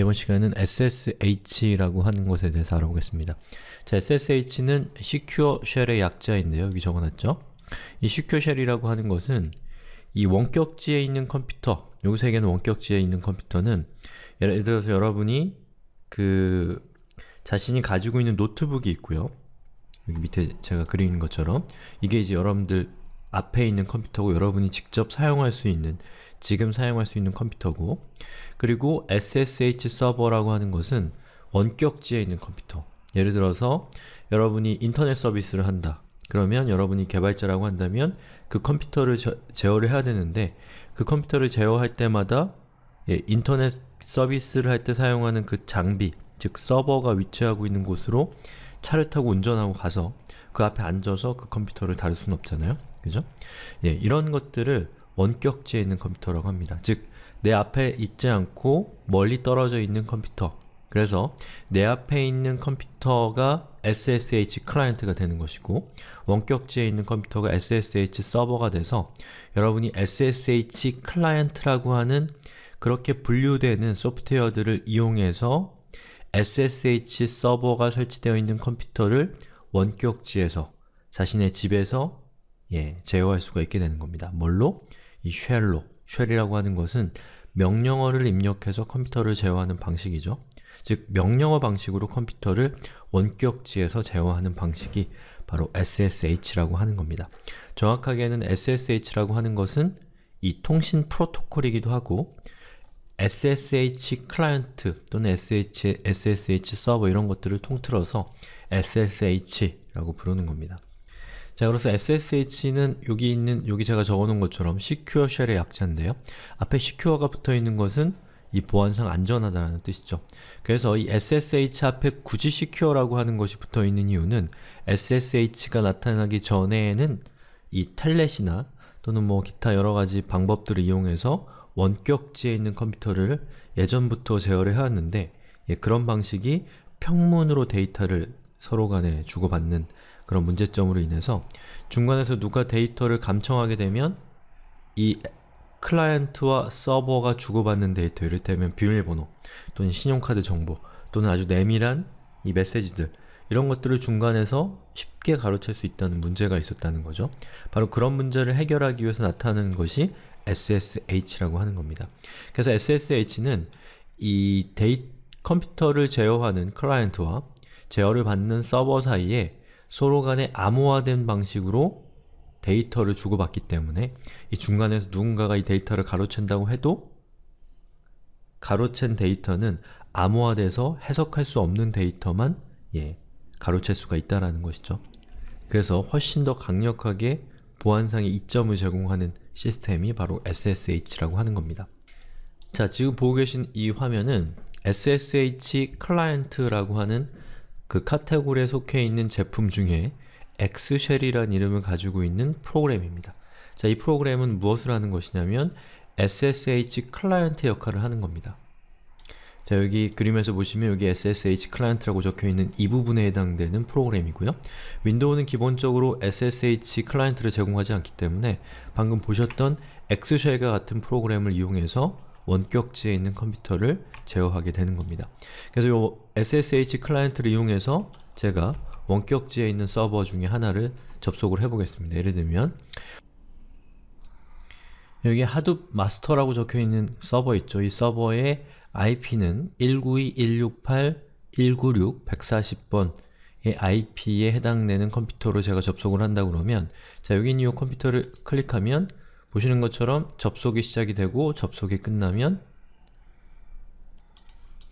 이번 시간은 SSH라고 하는 것에 대해서 알아보겠습니다. 자, SSH는 Secure Shell의 약자인데요. 여기 적어놨죠? 이 Secure Shell이라고 하는 것은 이 원격지에 있는 컴퓨터, 요기서에는 원격지에 있는 컴퓨터는 예를 들어서 여러분이 그 자신이 가지고 있는 노트북이 있고요. 여기 밑에 제가 그린 것처럼 이게 이제 여러분들 앞에 있는 컴퓨터고 여러분이 직접 사용할 수 있는 지금 사용할 수 있는 컴퓨터고 그리고 SSH 서버라고 하는 것은 원격지에 있는 컴퓨터 예를 들어서 여러분이 인터넷 서비스를 한다 그러면 여러분이 개발자라고 한다면 그 컴퓨터를 저, 제어를 해야 되는데 그 컴퓨터를 제어할 때마다 예, 인터넷 서비스를 할 때 사용하는 그 장비, 즉 서버가 위치하고 있는 곳으로 차를 타고 운전하고 가서 그 앞에 앉아서 그 컴퓨터를 다룰 수는 없잖아요. 그죠? 예, 이런 것들을 원격지에 있는 컴퓨터라고 합니다. 즉, 내 앞에 있지 않고 멀리 떨어져 있는 컴퓨터. 그래서 내 앞에 있는 컴퓨터가 SSH 클라이언트가 되는 것이고 원격지에 있는 컴퓨터가 SSH 서버가 돼서 여러분이 SSH 클라이언트라고 하는 그렇게 분류되는 소프트웨어들을 이용해서 SSH 서버가 설치되어 있는 컴퓨터를 원격지에서 자신의 집에서 예, 제어할 수가 있게 되는 겁니다. 뭘로? 이 쉘로, 쉘이라고 하는 것은 명령어를 입력해서 컴퓨터를 제어하는 방식이죠. 즉, 명령어 방식으로 컴퓨터를 원격지에서 제어하는 방식이 바로 SSH라고 하는 겁니다. 정확하게는 SSH라고 하는 것은 이 통신 프로토콜이기도 하고 SSH 클라이언트 또는 SSH, SSH 서버 이런 것들을 통틀어서 SSH라고 부르는 겁니다. 자 그래서 SSH는 여기 있는 여기 제가 적어놓은 것처럼 secure s h e l l 의 약자인데요. 앞에 secure가 붙어있는 것은 이 보안상 안전하다는 뜻이죠. 그래서 이 SSH 앞에 굳이 secure라고 하는 것이 붙어있는 이유는 SSH가 나타나기 전에는 이 텔넷이나 또는 뭐 기타 여러가지 방법들을 이용해서 원격지에 있는 컴퓨터를 예전부터 제어를 해왔는데 예, 그런 방식이 평문으로 데이터를 서로 간에 주고받는 그런 문제점으로 인해서 중간에서 누가 데이터를 감청하게 되면 이 클라이언트와 서버가 주고받는 데이터 이를테면 비밀번호 또는 신용카드 정보 또는 아주 내밀한 이 메시지들 이런 것들을 중간에서 쉽게 가로챌 수 있다는 문제가 있었다는 거죠. 바로 그런 문제를 해결하기 위해서 나타나는 것이 SSH라고 하는 겁니다. 그래서 SSH는 이 데이, 컴퓨터를 제어하는 클라이언트와 제어를 받는 서버 사이에 서로 간에 암호화된 방식으로 데이터를 주고받기 때문에 이 중간에서 누군가가 이 데이터를 가로챈다고 해도 가로챈 데이터는 암호화돼서 해석할 수 없는 데이터만 예, 가로챌 수가 있다라는 것이죠. 그래서 훨씬 더 강력하게 보안상의 이점을 제공하는 시스템이 바로 SSH라고 하는 겁니다. 자, 지금 보고 계신 이 화면은 SSH 클라이언트라고 하는 그 카테고리에 속해 있는 제품 중에 x s h e l l 이라는 이름을 가지고 있는 프로그램입니다. 자, 이 프로그램은 무엇을 하는 것이냐면 SSH 클라이언트 역할을 하는 겁니다. 자, 여기 그림에서 보시면 여기 SSH 클라이언트라고 적혀있는 이 부분에 해당되는 프로그램이고요. 윈도우는 기본적으로 SSH 클라이언트를 제공하지 않기 때문에 방금 보셨던 x s h e l l 과 같은 프로그램을 이용해서 원격지에 있는 컴퓨터를 제어하게 되는 겁니다. 그래서 요 SSH 클라이언트를 이용해서 제가 원격지에 있는 서버 중에 하나를 접속을 해보겠습니다. 예를 들면 여기 하둡 마스터라고 적혀있는 서버 있죠. 이 서버의 IP는 192.168.196.140번의 IP에 해당되는 컴퓨터로 제가 접속을 한다 그러면 자 여기 있는 이 컴퓨터를 클릭하면 보시는 것처럼 접속이 시작이 되고 접속이 끝나면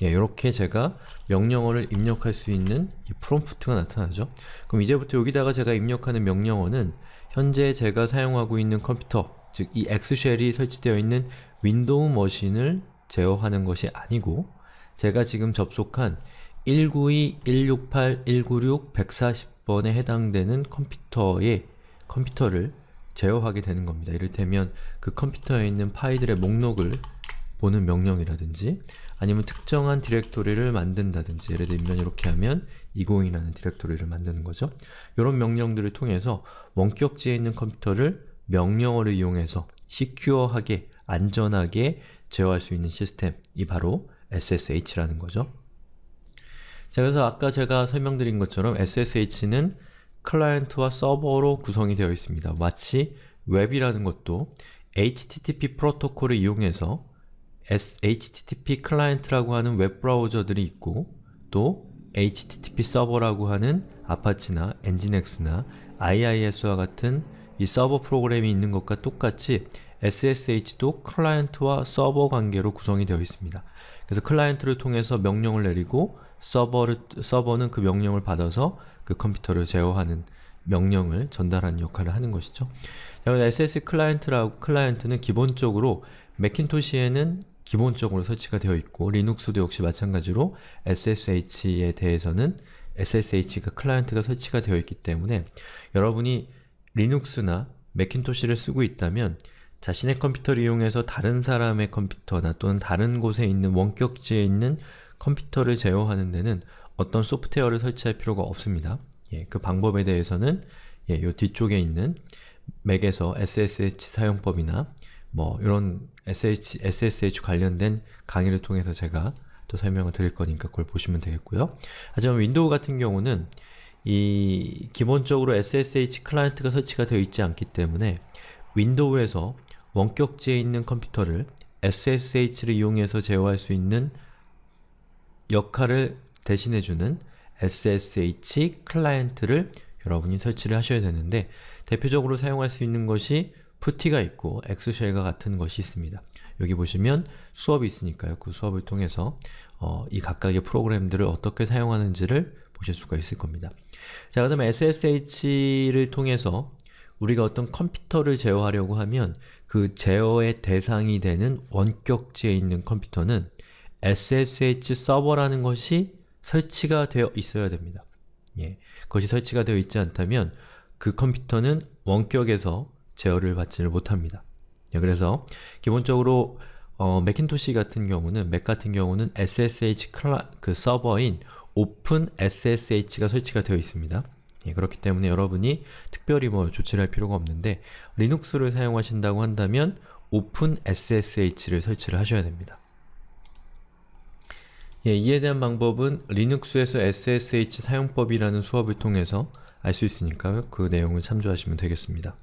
예, 이렇게 제가 명령어를 입력할 수 있는 이 프롬프트가 나타나죠. 그럼 이제부터 여기다가 제가 입력하는 명령어는 현재 제가 사용하고 있는 컴퓨터, 즉 이 엑스쉘이 설치되어 있는 윈도우 머신을 제어하는 것이 아니고 제가 지금 접속한 192, 168, 196, 140번에 해당되는 컴퓨터의 컴퓨터를 제어하게 되는 겁니다. 이를테면 그 컴퓨터에 있는 파일들의 목록을 보는 명령이라든지 아니면 특정한 디렉토리를 만든다든지 예를 들면 이렇게 하면 20이라는 디렉토리를 만드는 거죠. 이런 명령들을 통해서 원격지에 있는 컴퓨터를 명령어를 이용해서 시큐어하게, 안전하게 제어할 수 있는 시스템이 바로 SSH라는 거죠. 자, 그래서 아까 제가 설명드린 것처럼 SSH는 클라이언트와 서버로 구성이 되어 있습니다. 마치 웹이라는 것도 HTTP 프로토콜을 이용해서 HTTP 클라이언트라고 하는 웹 브라우저들이 있고 또 HTTP 서버라고 하는 아파치나 엔진엑스나 IIS와 같은 이 서버 프로그램이 있는 것과 똑같이 SSH도 클라이언트와 서버 관계로 구성이 되어 있습니다. 그래서 클라이언트를 통해서 명령을 내리고 서버를, 서버는 그 명령을 받아서 그 컴퓨터를 제어하는 명령을 전달하는 역할을 하는 것이죠. 그래서 SS 클라이언트라고 클라이언트는 기본적으로 맥킨토시에는 기본적으로 설치가 되어 있고 리눅스도 역시 마찬가지로 SSH에 대해서는 SSH가 클라이언트가 설치가 되어 있기 때문에 여러분이 리눅스나 맥킨토시를 쓰고 있다면 자신의 컴퓨터를 이용해서 다른 사람의 컴퓨터나 또는 다른 곳에 있는 원격지에 있는 컴퓨터를 제어하는 데는 어떤 소프트웨어를 설치할 필요가 없습니다. 예, 그 방법에 대해서는 예, 요 뒤쪽에 있는 맥에서 SSH 사용법이나 뭐 이런 SH, SSH 관련된 강의를 통해서 제가 또 설명을 드릴 거니까 그걸 보시면 되겠고요. 하지만 윈도우 같은 경우는 이 기본적으로 SSH 클라이언트가 설치가 되어 있지 않기 때문에 윈도우에서 원격지에 있는 컴퓨터를 SSH를 이용해서 제어할 수 있는 역할을 대신해주는 SSH 클라이언트를 여러분이 설치를 하셔야 되는데 대표적으로 사용할 수 있는 것이 푸티가 있고 엑스쉘과 같은 것이 있습니다. 여기 보시면 수업이 있으니까요. 그 수업을 통해서 어, 이 각각의 프로그램들을 어떻게 사용하는지를 보실 수가 있을 겁니다. 자, 그 다음에 SSH를 통해서 우리가 어떤 컴퓨터를 제어하려고 하면 그 제어의 대상이 되는 원격지에 있는 컴퓨터는 SSH 서버라는 것이 설치가 되어 있어야 됩니다. 예, 그것이 설치가 되어 있지 않다면 그 컴퓨터는 원격에서 제어를 받지를 못합니다. 예, 그래서 기본적으로 어, 맥킨토시 같은 경우는 맥 같은 경우는 SSH 클라, 그 서버인 오픈 SSH가 설치가 되어 있습니다. 예, 그렇기 때문에 여러분이 특별히 뭐 조치를 할 필요가 없는데 리눅스를 사용하신다고 한다면 오픈 SSH를 설치를 하셔야 됩니다. 예, 이에 대한 방법은 리눅스에서 SSH 사용법이라는 수업을 통해서 알 수 있으니까 그 내용을 참조하시면 되겠습니다.